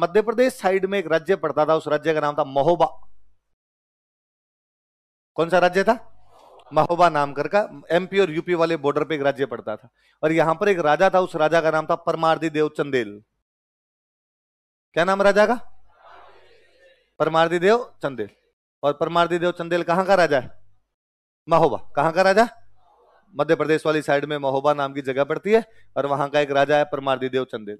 मध्य प्रदेश side में एक राज्य पड़ता था उस राज्य का नाम था महोबा कौन सा राज्य था महोबा नाम करके एमपी और यूपी वाले बॉर्डर पे एक राज्य पड़ता था और यहां पर एक राजा था उस राजा का नाम था परमार्दी देव चंदेल क्या नाम राजा का परमार्दी देव चंदेल और परमार्दी देव चंदेल कहां का राजा है महोबा कहां का राजा मध्य प्रदेश वाली साइड में महोबा नाम की जगह पड़ती है और वहां का एक राजा है परमार्दी देव चंदेल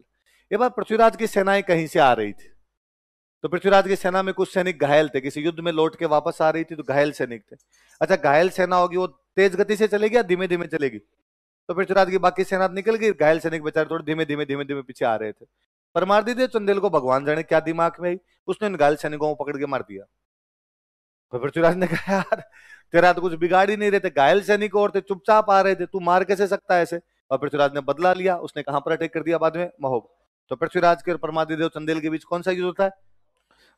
ये बार पृथ्वीराज की सेनाएं कहीं से आ रही थी तो पृथ्वीराज की सेना में कुछ सैनिक घायल थे किसी युद्ध में लौट के वापस आ रही थी तो घायल सैनिक थे अच्छा घायल सेना होगी वो तेज गति से चलेगी या धीमे धीमे चलेगी तो पृथ्वीराज की बाकी सेना निकल गई घायल सैनिक बेचारे थोड़े धीमे धीमे धीमे धीमे पीछे आ रहे थे पर मार दीजिए चंदेल को भगवान जाने क्या दिमाग में आई उसने इन घायल सैनिकों को पकड़ के मार दिया तो पृथ्वीराज ने कहा यार तेरा तो कुछ बिगाड़ ही नहीं रहे थे घायल सैनिक और थे चुपचाप आ रहे थे तू मार कैसे सकता है ऐसे और पृथ्वीराज ने बदला लिया उसने कहां पर अटैक कर दिया बाद में महोबा तो पृथ्वीराज के और परमादी देव चंदेल के बीच कौन सा युद्ध होता है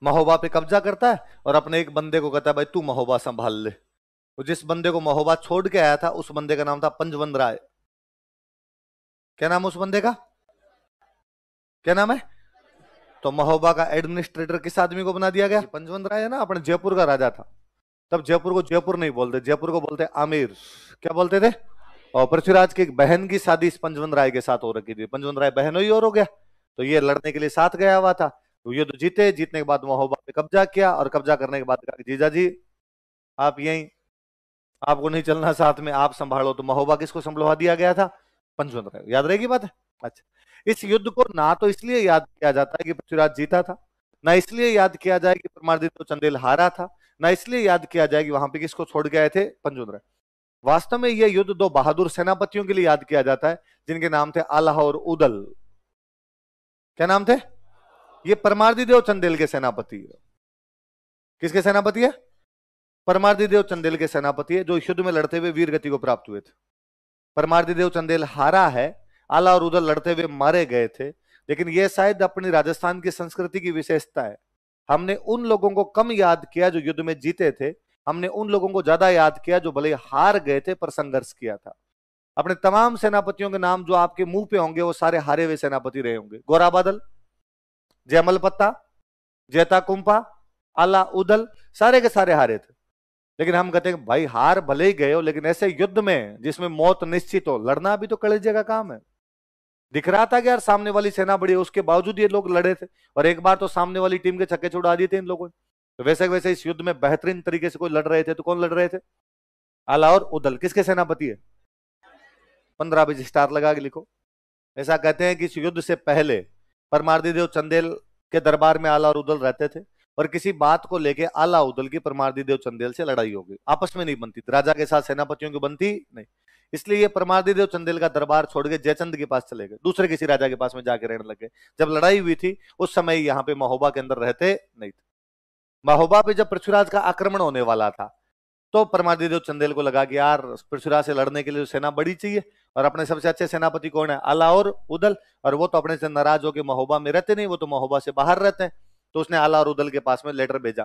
महोबा पे कब्जा करता है और अपने एक बंदे को कहता है भाई तू महोबा संभाल ले तो जिस बंदे को महोबा छोड़ के आया था उस बंदे का नाम था पंजवंद राय क्या नाम उस बंदे का क्या नाम है तो महोबा का एडमिनिस्ट्रेटर किस आदमी को बना दिया गया पंजवंद राय है ना अपने जयपुर का राजा था तब जयपुर को जयपुर नहीं बोलते जयपुर को बोलते आमिर क्या बोलते थे और पृथ्वीराज की एक बहन की शादी पंजवंत राय के साथ हो रखी थी पंजवंत राय बहन ही और हो गया तो ये लड़ने के लिए साथ गया हुआ था तो युद्ध जीते जीतने के बाद महोबा ने कब्जा किया और कब्जा करने के बाद कहा जीजा जी आप यही आपको नहीं चलना साथ में आप संभालो तो महोबा किसको संभलवा दिया गया था पंचवंत याद रहेगी बात है अच्छा इस युद्ध को ना तो इसलिए याद किया जाता है कि पृथ्वीराज जीता था ना इसलिए याद किया जाए कि तो चंदेल हारा था ना इसलिए याद किया जाए कि वहां पे किसको छोड़ गए थे पंचवंत वास्तव में यह युद्ध दो बहादुर सेनापतियों के लिए याद किया जाता है जिनके नाम थे आलाह और उदल क्या नाम थे ये परमार्दी देव चंदेल के सेनापति किसके सेनापति है परमार्दी देव चंदेल के सेनापति है जो युद्ध में लड़ते हुए वीर गति को प्राप्त हुए थे परमार्दी देव चंदेल हारा है आला और उधर लड़ते हुए मारे गए थे लेकिन यह शायद अपनी राजस्थान की संस्कृति की विशेषता है हमने उन लोगों को कम याद किया जो युद्ध में जीते थे हमने उन लोगों को ज्यादा याद किया जो भले हार गए थे पर संघर्ष किया था अपने तमाम सेनापतियों के नाम जो आपके मुंह पे होंगे वो सारे हारे हुए सेनापति रहे होंगे गोरा बादल जयमल पत्ता जैता कुंपा आला उदल सारे के सारे हारे थे लेकिन हम कहते हैं भाई हार भले ही गए हो लेकिन ऐसे युद्ध में जिसमें मौत निश्चित हो लड़ना भी तो कलेजे का काम है दिख रहा था कि यार सामने वाली सेना बड़ी है उसके बावजूद ये लोग लड़े थे और एक बार तो सामने वाली टीम के छक्के छुड़ा दिए थे इन लोगों ने तो वैसे वैसे इस युद्ध में बेहतरीन तरीके से कोई लड़ रहे थे तो कौन लड़ रहे थे आला और उदल किसके सेनापति है पंद्रह बजे स्टार लगा के लिखो ऐसा कहते हैं कि इस युद्ध से पहले परमार्दी देव चंदेल के दरबार में आला और उदल रहते थे और किसी बात को लेके आला उदल की परमार्दी देव चंदेल से लड़ाई हो गई आपस में नहीं बनती राजा के साथ सेनापतियों की बनती नहीं इसलिए ये परमार्दी देव चंदेल का दरबार छोड़ के जयचंद के पास चले गए दूसरे किसी राजा के पास में जाके रहने लगे जब लड़ाई हुई थी उस समय यहाँ पे महोबा के अंदर रहते नहीं थे महोबा पे जब पृथ्वीराज का आक्रमण होने वाला था तो परमादी देव चंदेल को लगा कि यार पृथ्वीराज से लड़ने के लिए तो सेना बड़ी चाहिए और अपने सबसे अच्छे सेनापति कौन है अला और उदल और वो तो अपने से नाराज होकर महोबा में रहते नहीं वो तो महोबा से बाहर रहते हैं तो उसने अला और उदल के पास में लेटर भेजा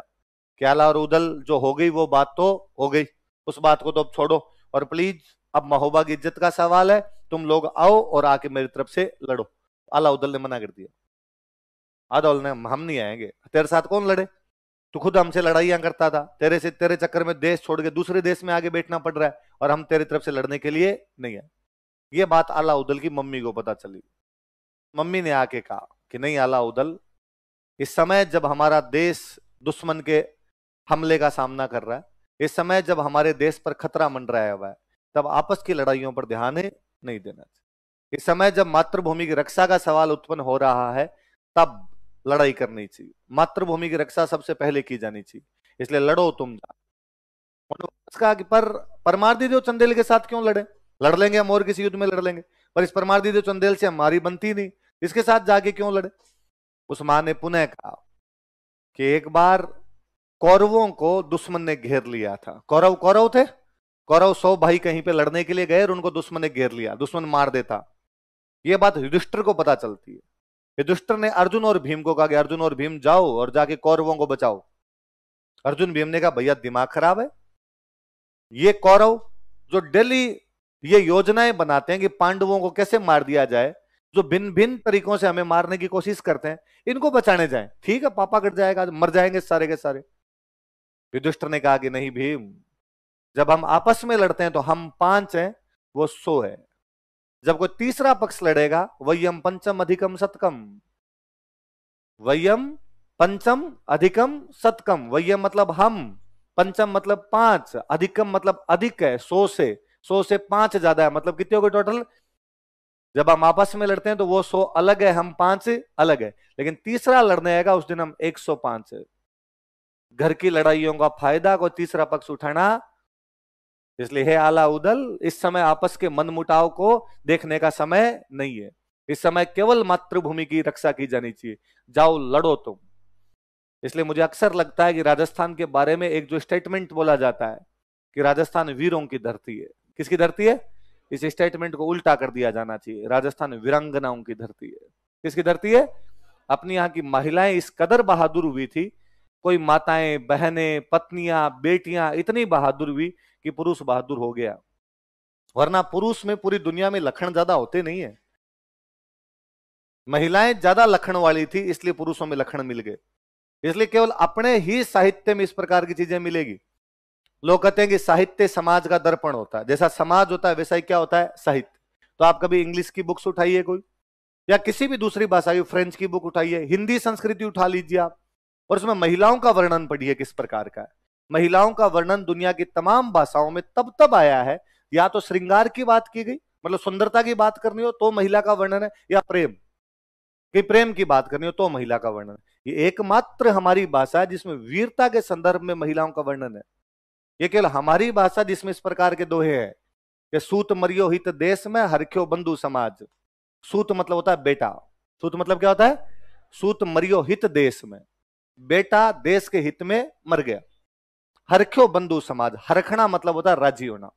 कि अला और उदल जो हो गई वो बात तो हो गई उस बात को तो अब छोड़ो और प्लीज अब महोबा की इज्जत का सवाल है तुम लोग आओ और आके मेरी तरफ से लड़ो अला उदल ने मना कर दिया अदौल ने हम नहीं आएंगे तेरे साथ कौन लड़े तू खुद हमसे लड़ाइया करता था तेरे से तेरे चक्कर में देश छोड़ के दूसरे देश में आगे बैठना पड़ रहा है और हम तेरी तरफ से लड़ने के लिए नहीं आए ये बात अलाउदल की मम्मी को पता चली मम्मी ने आके कहा कि नहीं अलाउदल इस समय जब हमारा देश दुश्मन के हमले का सामना कर रहा है इस समय जब हमारे देश पर खतरा मंडराया हुआ है तब आपस की लड़ाइयों पर ध्यान नहीं देना चाहिए इस समय जब मातृभूमि की रक्षा का सवाल उत्पन्न हो रहा है तब लड़ाई करनी चाहिए मातृभूमि की रक्षा सबसे पहले की जानी चाहिए इसलिए लड़ो तुम जा कहा कि पर परमार्दी देव चंदेल के साथ क्यों लड़े लड़ लेंगे हम और किसी युद्ध में लड़ लेंगे पर इस परमार्थी दीदे चंदेल से हमारी बनती नहीं इसके साथ जाके क्यों लड़े उस मां ने पुनः कहा कि एक बार कौरवों को दुश्मन ने घेर लिया था कौरव कौरव थे कौरव सौ भाई कहीं पे लड़ने के लिए गए और उनको दुश्मन ने घेर लिया दुश्मन मार देता यह बात युधिष्ठर को पता चलती है युधिष्ठर ने अर्जुन और भीम को कहा कि अर्जुन और भीम जाओ और जाके कौरवों को बचाओ अर्जुन भीम ने कहा भैया दिमाग खराब है ये कौरव जो डेली तो ये योजनाएं बनाते हैं कि पांडवों को कैसे मार दिया जाए जो भिन्न भिन्न तरीकों से हमें मारने की कोशिश करते हैं इनको बचाने जाए ठीक है पापा कट जाएगा मर जाएंगे सारे के सारे युधिष्ठर ने कहा कि नहीं भीम जब हम आपस में लड़ते हैं तो हम पांच हैं वो सो है जब कोई तीसरा पक्ष लड़ेगा वही हम पंचम अधिकम सतकम वयम पंचम अधिकम सतकम वयम मतलब हम पंचम मतलब पांच अधिकम मतलब अधिक है सो से सौ से पांच ज्यादा है मतलब कितने हो गए टोटल जब हम आपस में लड़ते हैं तो वो सौ अलग है हम पांच अलग है लेकिन तीसरा लड़ने आएगा उस दिन हम एक सौ पांच घर की लड़ाइयों का फायदा को तीसरा पक्ष उठाना इसलिए हे आला उदल इस समय आपस के मन मुटाव को देखने का समय नहीं है इस समय केवल मातृभूमि की रक्षा की जानी चाहिए जाओ लड़ो तुम इसलिए मुझे अक्सर लगता है कि राजस्थान के बारे में एक जो स्टेटमेंट बोला जाता है कि राजस्थान वीरों की धरती है किसकी धरती है इस स्टेटमेंट को उल्टा कर दिया जाना चाहिए राजस्थान वीरंगनाओं की धरती है किसकी धरती है अपनी यहाँ की महिलाएं इस कदर बहादुर हुई थी कोई माताएं बहनें पत्नियां बेटियां इतनी बहादुर हुई कि पुरुष बहादुर हो गया वरना पुरुष में पूरी दुनिया में लक्षण ज्यादा होते नहीं है महिलाएं ज्यादा लक्षण वाली थी इसलिए पुरुषों में लक्षण मिल गए इसलिए केवल अपने ही साहित्य में इस प्रकार की चीजें मिलेगी लोग कहते हैं कि साहित्य समाज का दर्पण होता है जैसा समाज होता है वैसा ही क्या होता है साहित्य तो आप कभी इंग्लिश की बुक्स उठाइए कोई या किसी भी दूसरी भाषा की फ्रेंच की बुक उठाइए हिंदी संस्कृति उठा लीजिए आप और उसमें महिलाओं का वर्णन पढ़िए किस प्रकार का है महिलाओं का वर्णन दुनिया की तमाम भाषाओं में तब तब आया है या तो श्रृंगार की बात की गई मतलब सुंदरता की बात करनी हो तो महिला का वर्णन है या प्रेम कि प्रेम की बात करनी हो तो महिला का वर्णन है ये एकमात्र हमारी भाषा है जिसमें वीरता के संदर्भ में महिलाओं का वर्णन है ये केवल हमारी भाषा जिसमें इस प्रकार के दोहे है कि सूत मरियो हित देश में हरख्यो बंधु समाज सूत मतलब होता है बेटा सूत मतलब क्या होता है सूत मरियो हित देश में बेटा देश के हित में मर गया हरख्यो बंधु समाज हरखना मतलब होता है राजी होना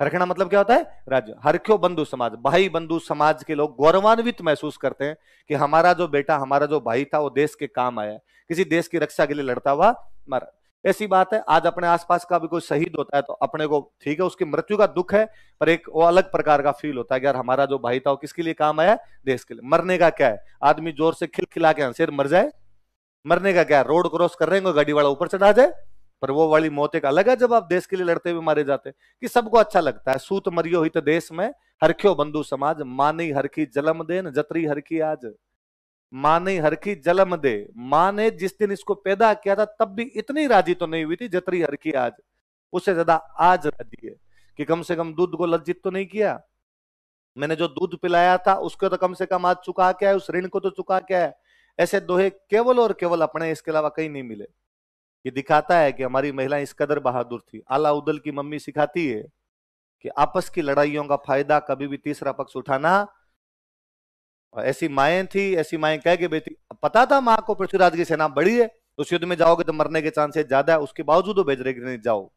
हरखना मतलब क्या होता है राज्य हरख्यो बंधु समाज भाई बंधु समाज के लोग गौरवान्वित महसूस करते हैं कि हमारा जो बेटा हमारा जो भाई था वो देश के काम आया किसी देश की रक्षा के लिए लड़ता हुआ मरा ऐसी बात है आज अपने आसपास का भी कोई शहीद होता है तो अपने को ठीक है उसकी मृत्यु का दुख है पर एक वो अलग प्रकार का फील होता है यार हमारा जो भाई था वो किसके लिए काम आया देश के लिए मरने का क्या है आदमी जोर से खिल खिला के हंसेर मर जाए मरने का क्या है रोड क्रॉस कर रहे हैं गाड़ी वाला ऊपर चढ़ा जाए पर वो वाली मौत एक अलग है जब आप देश के लिए लड़ते हुए मारे जाते कि सबको अच्छा लगता है सूत मरियो हित तो देश में हरख्यो बंधु समाज मानी हरखी जलम देन जतरी हरखी आज माँ ने हर की जलम दे मां ने जिस दिन इसको पैदा किया था तब भी इतनी राजी तो नहीं हुई थी जतरी हर की आज उससे ज्यादा आज राजी है कि कम से कम दूध को लज्जित तो नहीं किया मैंने जो दूध पिलाया था उसको तो कम से कम आज चुका क्या है उस ऋण को तो चुका क्या है ऐसे दोहे केवल और केवल अपने इसके अलावा कहीं नहीं मिले ये दिखाता है कि हमारी महिलाएं इस कदर बहादुर थी आला उदल की मम्मी सिखाती है कि आपस की लड़ाइयों का फायदा कभी भी तीसरा पक्ष उठाना और ऐसी माएं थी ऐसी माएं कह के बेटी पता था माँ को पृथ्वीराज की सेना बड़ी है उस युद्ध में जाओगे तो मरने के चांसेस ज्यादा है उसके बावजूद वो भेज रहे नहीं जाओ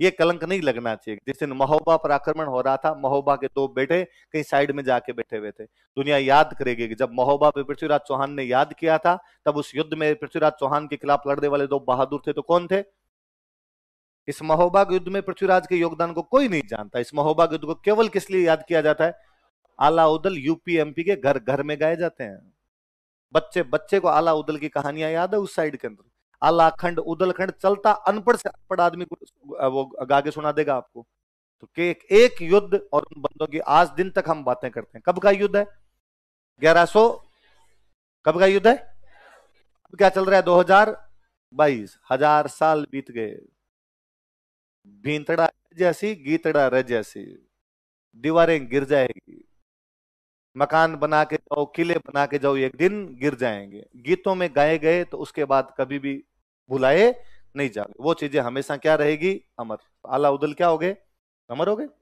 ये कलंक नहीं लगना चाहिए जिस दिन महोबा पर आक्रमण हो रहा था महोबा के दो बेटे कहीं साइड में जाके बैठे हुए थे दुनिया याद करेगी कि जब महोबा पे पृथ्वीराज चौहान ने याद किया था तब उस युद्ध में पृथ्वीराज चौहान के खिलाफ लड़ने वाले दो बहादुर थे तो कौन थे इस महोबा के युद्ध में पृथ्वीराज के योगदान को कोई नहीं जानता इस महोबा के युद्ध को केवल किस लिए याद किया जाता है आला उदल यूपी एमपी के घर घर में गाए जाते हैं बच्चे बच्चे को आला उदल की कहानियां याद है उस साइड के अंदर आला खंड उदल खंड चलता अनपढ़ से अनपढ़ आदमी को वो गा के सुना देगा आपको तो के एक, एक युद्ध और उन बंदों की आज दिन तक हम बातें करते हैं कब का युद्ध है ग्यारह सो कब का युद्ध है अब क्या चल रहा है दो हजार बाईस हजार साल बीत गए भींतड़ा जैसी गीतड़ा रह जैसी दीवारें गिर जाएगी मकान बना के जाओ किले बना के जाओ एक दिन गिर जाएंगे गीतों में गाए गए तो उसके बाद कभी भी भुलाए नहीं जाओगे वो चीजें हमेशा क्या रहेगी अमर आला उदल क्या हो गए अमर हो गए